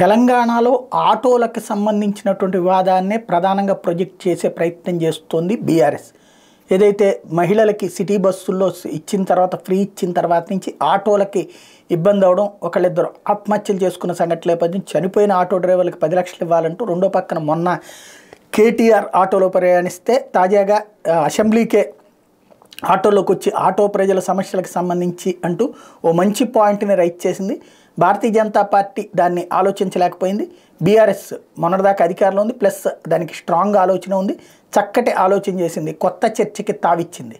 తెలంగాణలో ఆటోలకు సంబంధించినటువంటి వివాదాన్నే ప్రధానంగా ప్రొజెక్ట్ చేసే ప్రయత్నం చేస్తోంది బీఆర్ఎస్ ఏదైతే మహిళలకి సిటీ బస్సుల్లో ఇచ్చిన తర్వాత ఫ్రీ ఇచ్చిన తర్వాత నుంచి ఆటోలకి ఇబ్బంది అవడం ఒకళ్ళిద్దరు ఆత్మహత్యలు చేసుకున్న సంఘటన నేపథ్యం చనిపోయిన ఆటో డ్రైవర్లకు పది లక్షలు ఇవ్వాలంటూ రెండో పక్కన మొన్న కేటీఆర్ ఆటోలో ప్రయాణిస్తే తాజాగా అసెంబ్లీకే ఆటోలోకి వచ్చి ఆటో ప్రజల సమస్యలకు సంబంధించి అంటూ ఓ మంచి పాయింట్ని రైట్ చేసింది భారతీయ జనతా పార్టీ దాన్ని ఆలోచించలేకపోయింది బీఆర్ఎస్ మొన్నటిదాకా అధికారంలో ఉంది ప్లస్ దానికి స్ట్రాంగ్ ఆలోచన ఉంది చక్కటి ఆలోచన చేసింది కొత్త చర్చకి తావిచ్చింది